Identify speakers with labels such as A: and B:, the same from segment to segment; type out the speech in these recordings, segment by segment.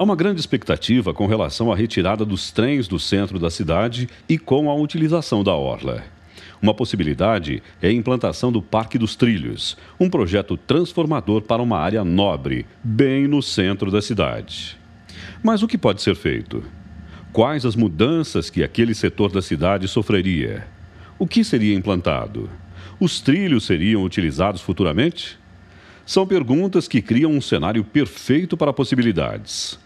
A: Há uma grande expectativa com relação à retirada dos trens do centro da cidade e com a utilização da orla. Uma possibilidade é a implantação do Parque dos Trilhos, um projeto transformador para uma área nobre, bem no centro da cidade. Mas o que pode ser feito? Quais as mudanças que aquele setor da cidade sofreria? O que seria implantado? Os trilhos seriam utilizados futuramente? São perguntas que criam um cenário perfeito para possibilidades.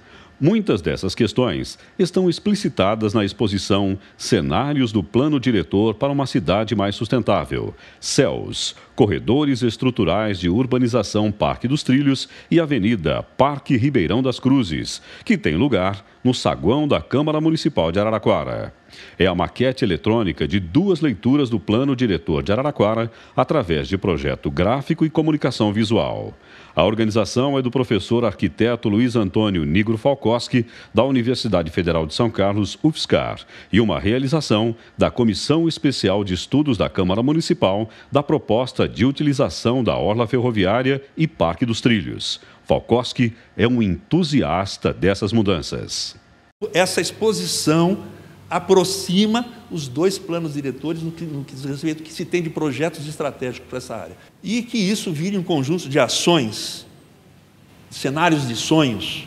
A: Muitas dessas questões estão explicitadas na exposição Cenários do Plano Diretor para uma Cidade Mais Sustentável, CELS, Corredores Estruturais de Urbanização Parque dos Trilhos e Avenida Parque Ribeirão das Cruzes, que tem lugar no saguão da Câmara Municipal de Araraquara. É a maquete eletrônica de duas leituras do plano diretor de Araraquara através de projeto gráfico e comunicação visual. A organização é do professor arquiteto Luiz Antônio Nigro Falcoski, da Universidade Federal de São Carlos, UFSCar, e uma realização da Comissão Especial de Estudos da Câmara Municipal da proposta de utilização da Orla Ferroviária e Parque dos Trilhos. Falcoski é um entusiasta dessas mudanças.
B: Essa exposição aproxima os dois planos diretores no que, no que diz respeito que se tem de projetos estratégicos para essa área. E que isso vire um conjunto de ações, cenários de sonhos,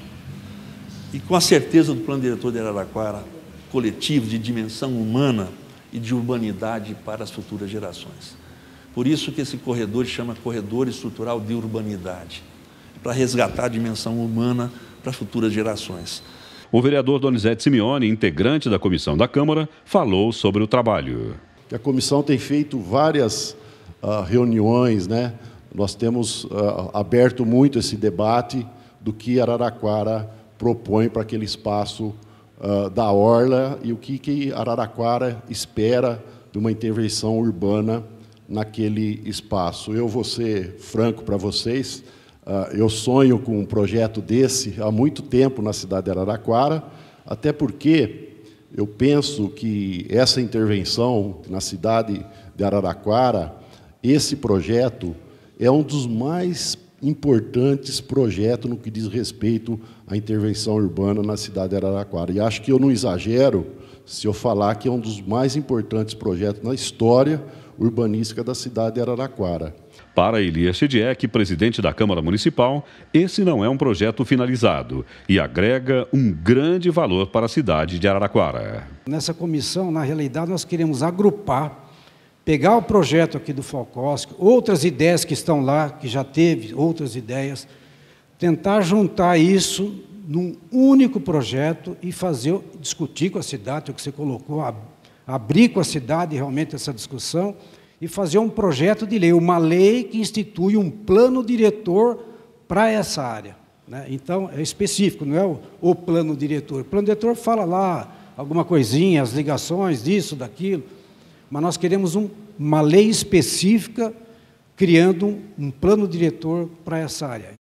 B: e com a certeza do plano diretor de Araraquara, coletivo, de dimensão humana e de urbanidade para as futuras gerações. Por isso que esse corredor chama Corredor Estrutural de Urbanidade,
A: para resgatar a dimensão humana para futuras gerações. O vereador Donizete Simeone, integrante da comissão da Câmara, falou sobre o trabalho.
C: A comissão tem feito várias uh, reuniões, né? Nós temos uh, aberto muito esse debate do que Araraquara propõe para aquele espaço uh, da orla e o que, que Araraquara espera de uma intervenção urbana naquele espaço. Eu vou ser franco para vocês, ah, eu sonho com um projeto desse há muito tempo na cidade de Araraquara, até porque eu penso que essa intervenção na cidade de Araraquara, esse projeto, é um dos mais importantes projetos no que diz respeito à intervenção urbana na cidade de Araraquara. E acho que eu não exagero se eu falar que é um dos mais importantes projetos na história urbanística da cidade de Araraquara.
A: Para Elias Chidiek, presidente da Câmara Municipal, esse não é um projeto finalizado e agrega um grande valor para a cidade de Araraquara.
D: Nessa comissão, na realidade, nós queremos agrupar, pegar o projeto aqui do Falcosc, outras ideias que estão lá, que já teve outras ideias, tentar juntar isso num único projeto e fazer discutir com a cidade, o que você colocou, abrir com a cidade realmente essa discussão e fazer um projeto de lei, uma lei que institui um plano diretor para essa área. Né? Então, é específico, não é o, o, plano diretor. O plano diretor fala lá alguma coisinha, as ligações disso, daquilo, mas nós queremos um, uma lei específica criando um, um plano diretor para essa área.